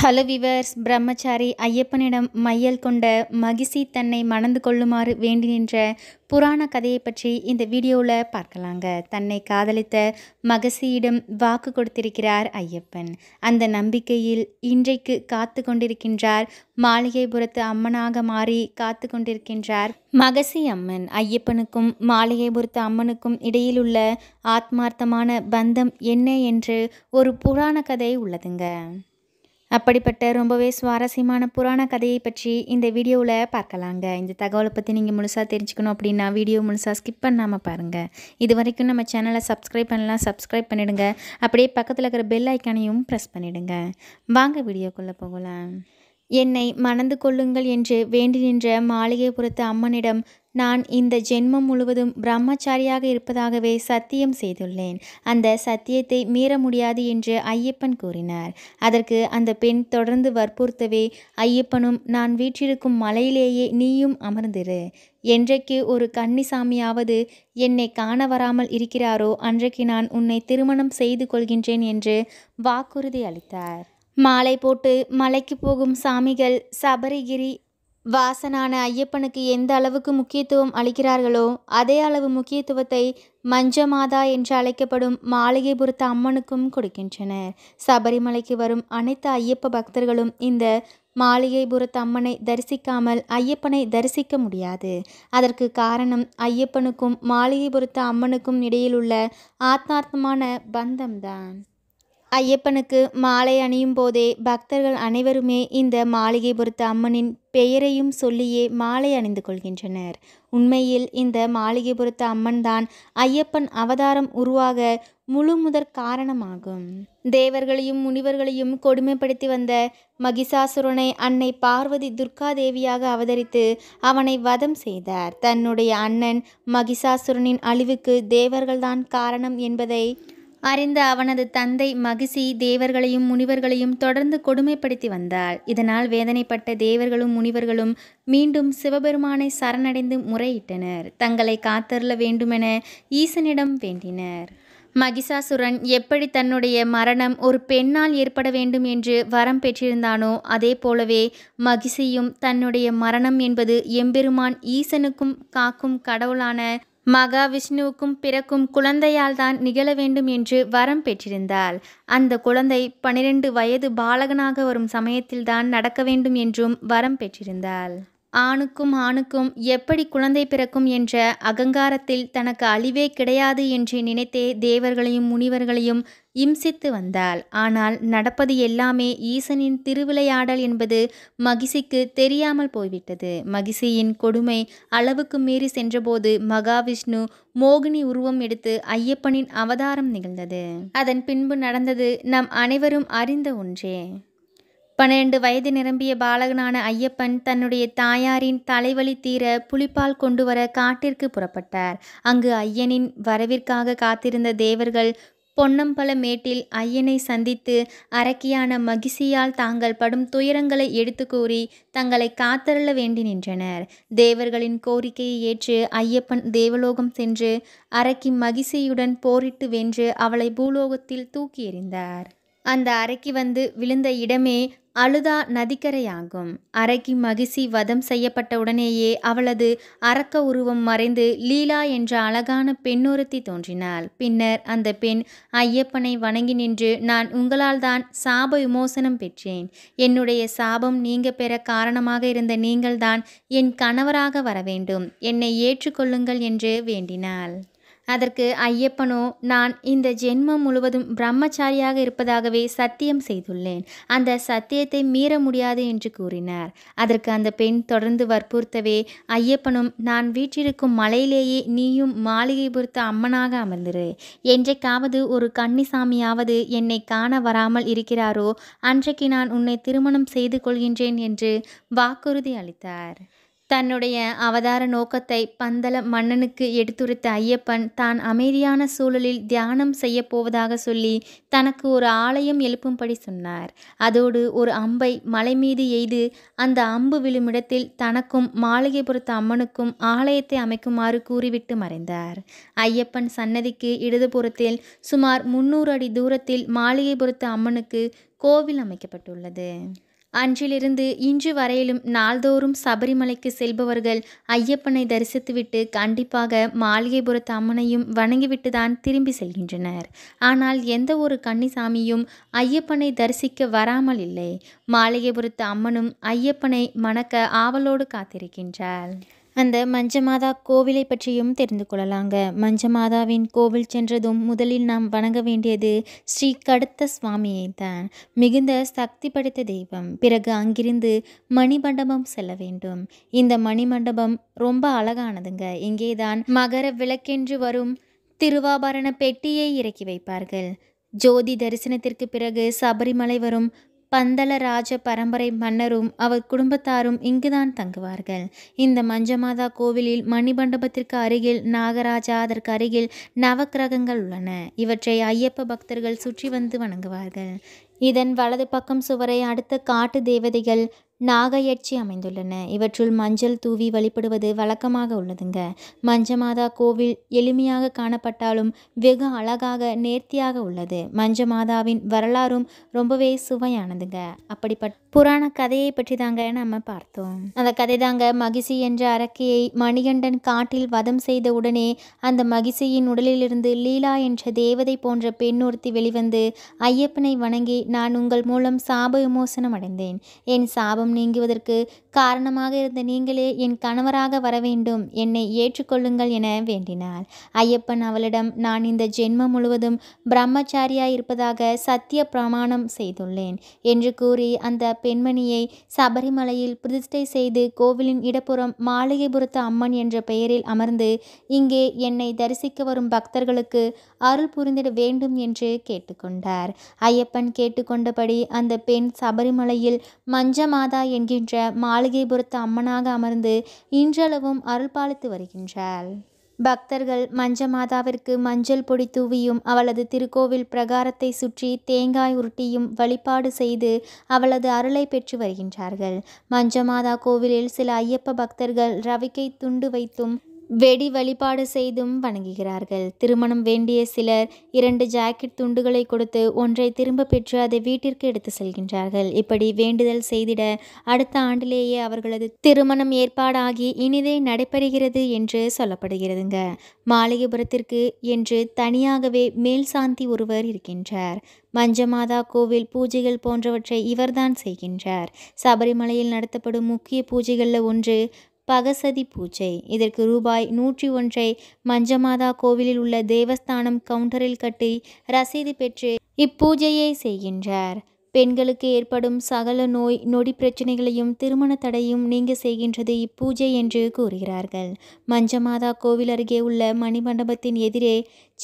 hello viewers பிரம்மச்சாரி ஐயப்பனிடம் மையல் கொண்ட மகிசி தன்னை மணந்து கொள்ளுமாறு வேண்டி நின்ற புராண கதையை பற்றி இந்த வீடியோவில் பார்க்கலாங்க தன்னை காதலித்த மகசியிடம் வாக்கு கொடுத்திருக்கிறார் ஐயப்பன் அந்த நம்பிக்கையில் இன்றைக்கு காத்து கொண்டிருக்கின்றார் மாளிகைபுரத்து அம்மனாக மாறி காத்து கொண்டிருக்கின்றார் மகசி அம்மன் ஐயப்பனுக்கும் மாளிகைபுரத்து அம்மனுக்கும் இடையில் உள்ள ஆத்மார்த்தமான பந்தம் என்ன என்று ஒரு புராண கதை உள்ளதுங்க அப்படிப்பட்ட ரொம்பவே சுவாரஸ்யமான புராண கதையை பற்றி இந்த வீடியோவில் பார்க்கலாங்க இந்த தகவலை பற்றி நீங்கள் முழுசாக தெரிஞ்சுக்கணும் அப்படின்னா வீடியோ முழுசாக ஸ்கிப் பண்ணாமல் பாருங்கள் இது வரைக்கும் நம்ம சேனலை சப்ஸ்கிரைப் பண்ணலாம் சப்ஸ்கிரைப் பண்ணிவிடுங்க அப்படியே பக்கத்தில் இருக்கிற பெல் ஐக்கானையும் ப்ரெஸ் பண்ணிவிடுங்க வாங்க வீடியோக்குள்ளே போகலாம் என்னை மணந்து கொள்ளுங்கள் என்று வேண்டி நின்ற மாளிகைபுரத்து அம்மனிடம் நான் இந்த ஜென்மம் முழுவதும் பிரம்மச்சாரியாக இருப்பதாகவே சத்தியம் செய்துள்ளேன் அந்த சத்தியத்தை மீற முடியாது என்று ஐயப்பன் கூறினார் அதற்கு அந்த பெண் தொடர்ந்து வற்புறுத்தவே ஐயப்பனும் நான் வீற்றிருக்கும் மலையிலேயே நீயும் அமர்ந்திரு என்றைக்கு ஒரு கன்னிசாமியாவது என்னை காண வராமல் இருக்கிறாரோ அன்றைக்கு நான் உன்னை திருமணம் செய்து கொள்கின்றேன் என்று வாக்குறுதி அளித்தார் மாலை போட்டு மலைக்கு போகும் சாமிகள் சபரிகிரி வாசனான ஐயப்பனுக்கு எந்த அளவுக்கு முக்கியத்துவம் அளிக்கிறார்களோ அதே அளவு முக்கியத்துவத்தை மஞ்சமாதா என்று அழைக்கப்படும் மாளிகைபுரத்து அம்மனுக்கும் கொடுக்கின்றனர் சபரிமலைக்கு வரும் அனைத்து ஐயப்ப பக்தர்களும் இந்த மாளிகைபுரத்து அம்மனை தரிசிக்காமல் ஐயப்பனை தரிசிக்க முடியாது அதற்கு காரணம் ஐயப்பனுக்கும் மாளிகைபுரத்து அம்மனுக்கும் இடையில் உள்ள ஆத்மார்த்தமான பந்தம்தான் ஐயப்பனுக்கு மாலை அணியும் போதே பக்தர்கள் அனைவருமே இந்த மாளிகை பொறுத்த அம்மனின் பெயரையும் சொல்லியே மாலை அணிந்து கொள்கின்றனர் உண்மையில் இந்த மாளிகை பொறுத்த அம்மன் தான் ஐயப்பன் அவதாரம் உருவாக முழு முதற் காரணமாகும் தேவர்களையும் முனிவர்களையும் கொடுமைப்படுத்தி வந்த மகிஷாசுரனை அன்னை பார்வதி துர்கா தேவியாக அவதரித்து அவனை வதம் செய்தார் தன்னுடைய அண்ணன் மகிஷாசுரனின் அழிவுக்கு தேவர்கள்தான் காரணம் என்பதை அறிந்த அவனது தந்தை மகிசி தேவர்களையும் முனிவர்களையும் தொடர்ந்து கொடுமைப்படுத்தி வந்தாள் இதனால் வேதனைப்பட்ட தேவர்களும் முனிவர்களும் மீண்டும் சிவபெருமானை சரணடைந்து முறையிட்டனர் தங்களை காத்தருள வேண்டுமென ஈசனிடம் வேண்டினர் மகிஷாசுரன் எப்படி தன்னுடைய மரணம் ஒரு பெண்ணால் ஏற்பட வேண்டும் என்று வரம் பெற்றிருந்தானோ அதே போலவே மகிஷியும் தன்னுடைய மரணம் என்பது எம்பெருமான் ஈசனுக்கும் காக்கும் கடவுளான மகாவிஷ்ணுவுக்கும் பிறக்கும் குழந்தையால் தான் நிகழ வேண்டும் என்று வரம் பெற்றிருந்தாள் அந்த குழந்தை பனிரெண்டு வயது பாலகனாக வரும் சமயத்தில்தான் நடக்க வேண்டும் என்றும் வரம் பெற்றிருந்தாள் ஆணுக்கும் ஆணுக்கும் எப்படி குழந்தை பிறக்கும் என்ற அகங்காரத்தில் தனக்கு அழிவே கிடையாது என்று நினைத்தே தேவர்களையும் முனிவர்களையும் இம்சித்து வந்தாள் ஆனால் நடப்பது எல்லாமே ஈசனின் திருவிளையாடல் என்பது மகிசிக்கு தெரியாமல் போய்விட்டது மகிசியின் கொடுமை அளவுக்கு மீறி சென்றபோது மகாவிஷ்ணு மோகினி உருவம் எடுத்து ஐயப்பனின் அவதாரம் நிகழ்ந்தது அதன் பின்பு நடந்தது நம் அனைவரும் அறிந்த ஒன்றே பன்னிரண்டு வயது நிரம்பிய பாலகனான ஐயப்பன் தன்னுடைய தாயாரின் தலைவலி தீர புலிப்பால் கொண்டு வர காட்டிற்கு புறப்பட்டார் அங்கு ஐயனின் வரவிற்காக காத்திருந்த தேவர்கள் பொன்னம்பல மேட்டில் ஐயனை சந்தித்து அரக்கியான மகிழ்ச்சியால் தாங்கள் படும் துயரங்களை எடுத்து கூறி தங்களை காத்தருள வேண்டி நின்றனர் தேவர்களின் கோரிக்கையை ஏற்று ஐயப்பன் தேவலோகம் சென்று அரக்கி மகிழ்ச்சியுடன் போரிட்டு வென்று அவளை பூலோகத்தில் தூக்கி எறிந்தார் அந்த அரக்கி வந்து விழுந்த இடமே அழுதா நதிக்கரையாகும் அரைக்கி மகிசி வதம் செய்யப்பட்ட உடனேயே அவளது அரக்க உருவம் மறைந்து லீலா என்ற அழகான பெண்ணொருத்தி தோன்றினாள் பின்னர் அந்த பெண் ஐயப்பனை வணங்கி நின்று நான் உங்களால் தான் சாப விமோசனம் பெற்றேன் என்னுடைய சாபம் நீங்க பெற காரணமாக இருந்த நீங்கள்தான் என் கணவராக வர வேண்டும் என்னை ஏற்றுக்கொள்ளுங்கள் என்று வேண்டினாள் அதற்கு ஐயப்பனோ நான் இந்த ஜென்மம் முழுவதும் பிரம்மச்சாரியாக இருப்பதாகவே சத்தியம் செய்துள்ளேன் அந்த சத்தியத்தை மீற முடியாது என்று கூறினார் அதற்கு அந்த பெண் தொடர்ந்து வற்புறுத்தவே ஐயப்பனும் நான் வீற்றிருக்கும் மலையிலேயே நீயும் மாளிகை பொறுத்த அம்மனாக அமர்ந்திரு என்றைக்காவது ஒரு கன்னிசாமியாவது என்னை காண வராமல் இருக்கிறாரோ அன்றைக்கு நான் உன்னை திருமணம் செய்து கொள்கின்றேன் என்று வாக்குறுதி அளித்தார் தன்னுடைய அவதார நோக்கத்தை பந்தல மன்னனுக்கு எடுத்துரைத்த ஐயப்பன் தான் அமைதியான சூழலில் தியானம் செய்ய போவதாக சொல்லி தனக்கு ஒரு ஆலயம் எழுப்பும்படி சொன்னார் அதோடு ஒரு அம்பை மலை மீது எய்து அந்த அம்பு விழுமிடத்தில் தனக்கும் மாளிகைபுரத்து அம்மனுக்கும் ஆலயத்தை அமைக்குமாறு கூறிவிட்டு மறைந்தார் ஐயப்பன் சன்னதிக்கு இடதுபுறத்தில் சுமார் முன்னூறு அடி தூரத்தில் மாளிகைபுரத்து அம்மனுக்கு கோவில் அமைக்கப்பட்டுள்ளது அன்றிலிருந்து இன்று வரையிலும் நாள்தோறும் சபரிமலைக்கு செல்பவர்கள் ஐயப்பனை தரிசித்துவிட்டு கண்டிப்பாக மாளிகைபுரத்து அம்மனையும் வணங்கிவிட்டு தான் திரும்பி செல்கின்றனர் ஆனால் எந்த ஒரு கன்னிசாமியும் ஐயப்பனை தரிசிக்க வராமல் இல்லை மாளிகைபுரத்து அம்மனும் ஐயப்பனை மணக்க ஆவலோடு காத்திருக்கின்றாள் அந்த மஞ்சமாதா கோவிலை பற்றியும் தெரிந்து கொள்ளலாங்க மஞ்சமாதாவின் கோவில் சென்றதும் முதலில் நாம் வணங்க வேண்டியது ஸ்ரீ கடுத்த சுவாமியை தான் மிகுந்த சக்தி படைத்த தெய்வம் பிறகு அங்கிருந்து மணிமண்டபம் செல்ல வேண்டும் இந்த மணிமண்டபம் ரொம்ப அழகானதுங்க இங்கேதான் மகர விளக்கென்று வரும் திருவாபரண பெட்டியை இறக்கி வைப்பார்கள் ஜோதி தரிசனத்திற்கு பிறகு சபரிமலை வரும் பந்தளராஜ ராஜ பரம்பரை மன்னரும் அவர் குடும்பத்தாரும் இங்குதான் தங்குவார்கள் இந்த மஞ்சமாதா கோவிலில் மணிமண்டபத்திற்கு அருகில் நாகராஜா அதற்கு அருகில் நவக்கிரகங்கள் உள்ளன இவற்றை ஐயப்ப பக்தர்கள் சுற்றி வந்து வணங்குவார்கள் இதன் வலது பக்கம் சுவரை அடுத்த காட்டு தேவதைகள் நாகையட்சி அமைந்துள்ளன இவற்றுள் மஞ்சள் தூவி வழிபடுவது வழக்கமாக உள்ளதுங்க மஞ்சமாதா கோவில் எளிமையாக காணப்பட்டாலும் வெகு அழகாக நேர்த்தியாக உள்ளது மஞ்சமாதாவின் வரலாறும் ரொம்பவே சுவையானதுங்க அப்படிப்பட்ட புராண கதையை பற்றி தாங்க நம்ம பார்த்தோம் அந்த கதை தாங்க மகிசி என்ற அரக்கியை மணிகண்டன் காட்டில் வதம் செய்த உடனே அந்த மகிசியின் உடலிலிருந்து லீலா என்ற தேவதை போன்ற பெண் ஒருத்தி வெளிவந்து ஐயப்பனை வணங்கி நான் உங்கள் மூலம் சாப விமோசனம் அடைந்தேன் என் சாபம் நீங்குவதற்கு காரணமாக இருந்த நீங்களே என் கணவராக வர வேண்டும் என்னை ஏற்றுக்கொள்ளுங்கள் என வேண்டினாள் ஐயப்பன் அவளிடம் நான் இந்த ஜென்மம் முழுவதும் பிரம்மச்சாரியாய் இருப்பதாக சத்திய பிரமாணம் செய்துள்ளேன் என்று கூறி அந்த பெண்மணியை சபரிமலையில் பிரதிஷ்டை செய்து கோவிலின் இடப்புறம் மாளிகைபுரத்து அம்மன் என்ற பெயரில் அமர்ந்து இங்கே என்னை தரிசிக்க வரும் பக்தர்களுக்கு அருள் புரிந்திட வேண்டும் என்று கேட்டுக்கொண்டார் ஐயப்பன் கேட்டு கேட்டுக்கொண்டபடி அந்த பெண் சபரிமலையில் மஞ்சமாதா என்கின்ற மாளிகைபுரத்து அம்மனாக அமர்ந்து இன்றளவும் அருள்பாலித்து வருகின்றாள் பக்தர்கள் மஞ்சமாதாவிற்கு மஞ்சள் பொடி தூவியும் அவளது திருக்கோவில் பிரகாரத்தை சுற்றி தேங்காய் உருட்டியும் வழிபாடு செய்து அவளது அருளை பெற்று வருகின்றார்கள் மஞ்சமாதா கோவிலில் சில ஐயப்ப பக்தர்கள் ரவிக்கை துண்டு வைத்தும் வெடி வழிபாடு செய்தும் வணங்குகிறார்கள் திருமணம் வேண்டிய சிலர் இரண்டு ஜாக்கெட் துண்டுகளை கொடுத்து ஒன்றை திரும்ப பெற்று அதை வீட்டிற்கு எடுத்து செல்கின்றார்கள் இப்படி வேண்டுதல் செய்திட அடுத்த ஆண்டிலேயே அவர்களது திருமணம் ஏற்பாடாகி இனிதே நடைபெறுகிறது என்று சொல்லப்படுகிறதுங்க மாளிகைபுரத்திற்கு என்று தனியாகவே மேல் சாந்தி ஒருவர் இருக்கின்றார் மஞ்சமாதா கோவில் பூஜைகள் போன்றவற்றை இவர்தான் செய்கின்றார் சபரிமலையில் நடத்தப்படும் முக்கிய பூஜைகளில் ஒன்று பகசதி பூஜை இதற்கு ரூபாய் நூற்றி ஒன்றை மஞ்சமாதா கோவிலில் உள்ள தேவஸ்தானம் கவுண்டரில் கட்டி ரசீது பெற்று இப்பூஜையை செய்கின்றார் பெண்களுக்கு ஏற்படும் சகல நோய் நொடி பிரச்சனைகளையும் திருமண தடையும் நீங்க செய்கின்றது இப்பூஜை என்று கூறுகிறார்கள் மஞ்சமாதா கோவில் அருகே உள்ள மணிமண்டபத்தின் எதிரே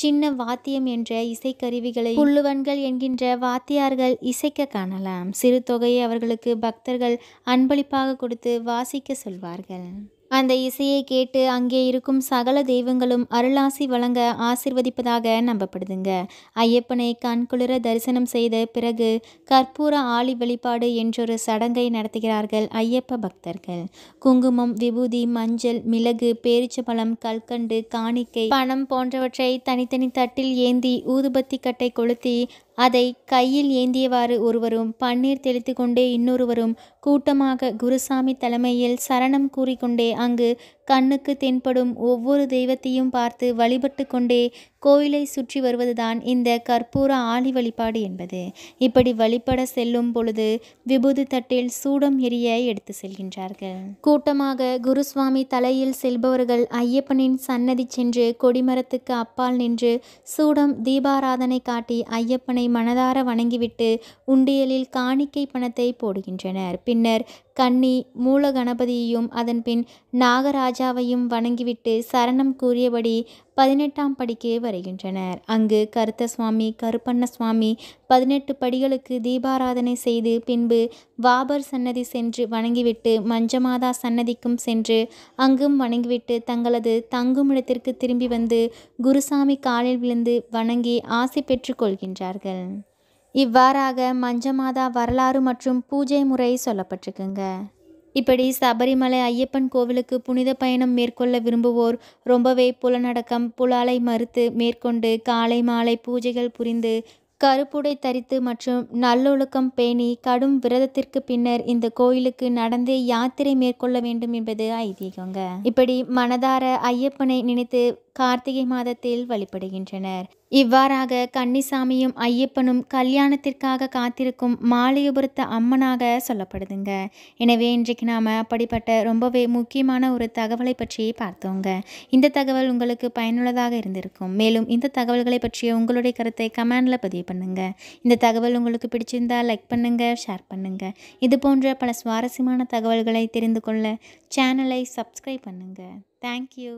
சின்ன வாத்தியம் என்ற இசைக்கருவிகளை புள்ளுவன்கள் என்கின்ற வாத்தியார்கள் இசைக்க காணலாம் சிறு தொகையை அவர்களுக்கு பக்தர்கள் அன்பளிப்பாக கொடுத்து வாசிக்க சொல்வார்கள் அந்த இசையை கேட்டு அங்கே இருக்கும் சகல தெய்வங்களும் அருளாசி வழங்க ஆசிர்வதிப்பதாக நம்பப்படுதுங்க ஐயப்பனை கண்குளிர தரிசனம் செய்த பிறகு கற்பூர ஆளி வழிபாடு என்றொரு சடங்கை நடத்துகிறார்கள் ஐயப்ப பக்தர்கள் குங்குமம் விபூதி மஞ்சள் மிளகு பழம் கல்கண்டு காணிக்கை பணம் போன்றவற்றை தனித்தனி தட்டில் ஏந்தி ஊதுபத்தி கட்டை கொளுத்தி அதை கையில் ஏந்தியவாறு ஒருவரும் பன்னீர் தெளித்து கொண்டே இன்னொருவரும் கூட்டமாக குருசாமி தலைமையில் சரணம் கூறிக்கொண்டே அங்கு கண்ணுக்கு தென்படும் ஒவ்வொரு தெய்வத்தையும் பார்த்து வழிபட்டு கொண்டே கோயிலை சுற்றி வருவதுதான் இந்த கற்பூர ஆழி வழிபாடு என்பது இப்படி வழிபட செல்லும் பொழுது விபூதி தட்டில் சூடம் எரிய எடுத்து செல்கின்றார்கள் கூட்டமாக குருசுவாமி தலையில் செல்பவர்கள் ஐயப்பனின் சன்னதி சென்று கொடிமரத்துக்கு அப்பால் நின்று சூடம் தீபாராதனை காட்டி ஐயப்பனை மனதார வணங்கிவிட்டு உண்டியலில் காணிக்கை பணத்தை போடுகின்றனர் பின்னர் கன்னி மூல கணபதியையும் அதன்பின் நாகராஜாவையும் வணங்கிவிட்டு சரணம் கூறியபடி பதினெட்டாம் படிக்கே வருகின்றனர் அங்கு கருத்த சுவாமி கருப்பண்ண சுவாமி பதினெட்டு படிகளுக்கு தீபாராதனை செய்து பின்பு வாபர் சன்னதி சென்று வணங்கிவிட்டு மஞ்சமாதா சன்னதிக்கும் சென்று அங்கும் வணங்கிவிட்டு தங்களது தங்குமிடத்திற்கு திரும்பி வந்து குருசாமி காலில் விழுந்து வணங்கி ஆசை பெற்றுக்கொள்கின்றார்கள் இவ்வாறாக மஞ்சமாதா வரலாறு மற்றும் பூஜை முறை சொல்லப்பட்டிருக்குங்க இப்படி சபரிமலை ஐயப்பன் கோவிலுக்கு புனித பயணம் மேற்கொள்ள விரும்புவோர் ரொம்பவே புலநடக்கம் புலாலை மறுத்து மேற்கொண்டு காலை மாலை பூஜைகள் புரிந்து கருப்புடை தரித்து மற்றும் நல்லொழுக்கம் பேணி கடும் விரதத்திற்கு பின்னர் இந்த கோயிலுக்கு நடந்தே யாத்திரை மேற்கொள்ள வேண்டும் என்பது ஐதீகங்க இப்படி மனதார ஐயப்பனை நினைத்து கார்த்திகை மாதத்தில் வழிபடுகின்றனர் இவ்வாறாக கன்னிசாமியும் ஐயப்பனும் கல்யாணத்திற்காக காத்திருக்கும் மாலையபுரத்த அம்மனாக சொல்லப்படுதுங்க எனவே இன்றைக்கு நாம் அப்படிப்பட்ட ரொம்பவே முக்கியமான ஒரு தகவலை பற்றி பார்த்தோங்க இந்த தகவல் உங்களுக்கு பயனுள்ளதாக இருந்திருக்கும் மேலும் இந்த தகவல்களை பற்றிய உங்களுடைய கருத்தை கமெண்டில் பதிவு பண்ணுங்கள் இந்த தகவல் உங்களுக்கு பிடிச்சிருந்தால் லைக் பண்ணுங்கள் ஷேர் பண்ணுங்கள் இது போன்ற பல சுவாரஸ்யமான தகவல்களை தெரிந்து கொள்ள சேனலை சப்ஸ்கிரைப் பண்ணுங்கள் தேங்க்யூ